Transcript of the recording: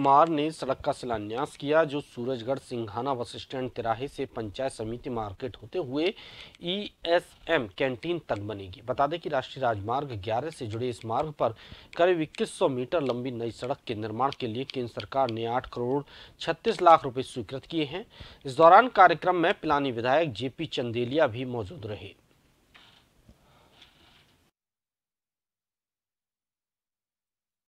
कुमार ने सड़क का शिलान्यास किया जो सूरजगढ़ सिंघाना बस स्टैंड तिराहे से पंचायत समिति मार्केट होते हुए ईएसएम e कैंटीन तक बनेगी बता दें कि राष्ट्रीय राजमार्ग 11 से जुड़े इस मार्ग पर करीब इक्कीस सौ मीटर लंबी नई सड़क के निर्माण के लिए केंद्र सरकार ने 8 करोड़ 36 लाख रुपए स्वीकृत किए हैं इस दौरान कार्यक्रम में पिलानी विधायक जे चंदेलिया भी मौजूद रहे